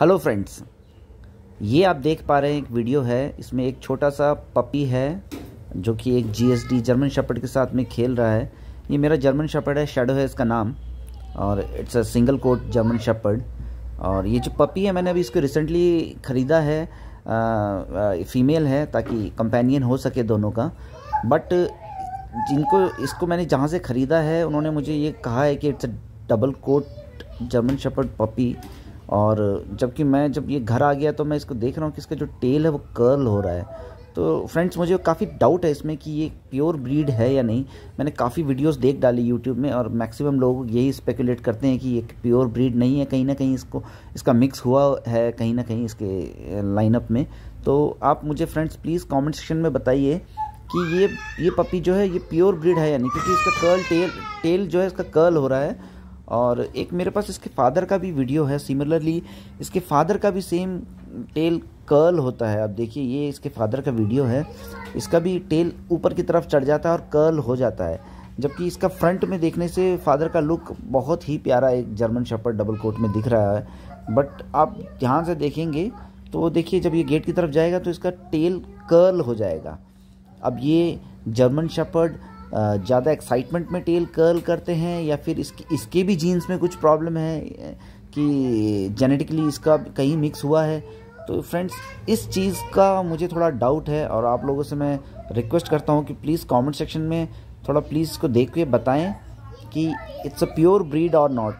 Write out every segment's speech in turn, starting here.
hello friends ये आप देख पा रहे हैं एक वीडियो है इसमें एक छोटा सा पपी है जो कि एक जीएसडी जर्मन शपड के साथ में खेल रहा है ये मेरा जर्मन शपर्ड है शेडो है इसका नाम और it's a single coat German shepherd और ये जो पपी है मैंने अभी इसको रिसेंटली ख़रीदा है फीमेल है ताकि कंपेनियन हो सके दोनों का बट जिनको इसको मैंने जहाँ से ख़रीदा है उन्होंने मुझे ये कहा है कि it's a double coat German shepherd puppy और जबकि मैं जब ये घर आ गया तो मैं इसको देख रहा हूँ कि इसका जो टेल है वो कर्ल हो रहा है तो फ्रेंड्स मुझे काफ़ी डाउट है इसमें कि ये प्योर ब्रीड है या नहीं मैंने काफ़ी वीडियोस देख डाली यूट्यूब में और मैक्सिमम लोग यही स्पेकुलेट करते हैं कि ये प्योर ब्रीड नहीं है कहीं ना कहीं इसको इसका मिक्स हुआ है कहीं ना कहीं इसके लाइनअप में तो आप मुझे फ्रेंड्स प्लीज़ कॉमेंट सेक्शन में बताइए कि ये ये पपी जो है ये प्योर ब्रीड है या नहीं क्योंकि इसका कर्ल टेल टेल जो है इसका कर्ल हो रहा है और एक मेरे पास इसके फादर का भी वीडियो है सिमिलरली इसके फादर का भी सेम टेल कर्ल होता है आप देखिए ये इसके फादर का वीडियो है इसका भी टेल ऊपर की तरफ चढ़ जाता है और कर्ल हो जाता है जबकि इसका फ्रंट में देखने से फादर का लुक बहुत ही प्यारा एक जर्मन शपर्ड डबल कोट में दिख रहा है बट आप ध्यान से देखेंगे तो देखिए जब ये गेट की तरफ जाएगा तो इसका टेल कर्ल हो जाएगा अब ये जर्मन शपर्ड ज़्यादा एक्साइटमेंट में टेल कर्ल करते हैं या फिर इसके इसके भी जीन्स में कुछ प्रॉब्लम है कि जेनेटिकली इसका कहीं मिक्स हुआ है तो फ्रेंड्स इस चीज़ का मुझे थोड़ा डाउट है और आप लोगों से मैं रिक्वेस्ट करता हूँ कि प्लीज़ कमेंट सेक्शन में थोड़ा प्लीज़ इसको देख के बताएं कि इट्स अ प्योर ब्रीड और नॉट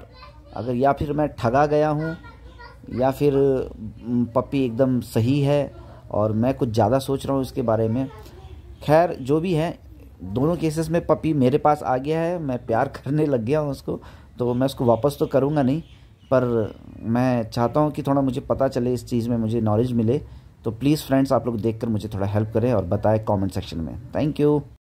अगर या फिर मैं ठगा गया हूँ या फिर पपी एकदम सही है और मैं कुछ ज़्यादा सोच रहा हूँ इसके बारे में खैर जो भी है दोनों केसेस में पपी मेरे पास आ गया है मैं प्यार करने लग गया हूँ उसको तो मैं उसको वापस तो करूँगा नहीं पर मैं चाहता हूँ कि थोड़ा मुझे पता चले इस चीज़ में मुझे नॉलेज मिले तो प्लीज़ फ्रेंड्स आप लोग देखकर मुझे थोड़ा हेल्प करें और बताएं कमेंट सेक्शन में थैंक यू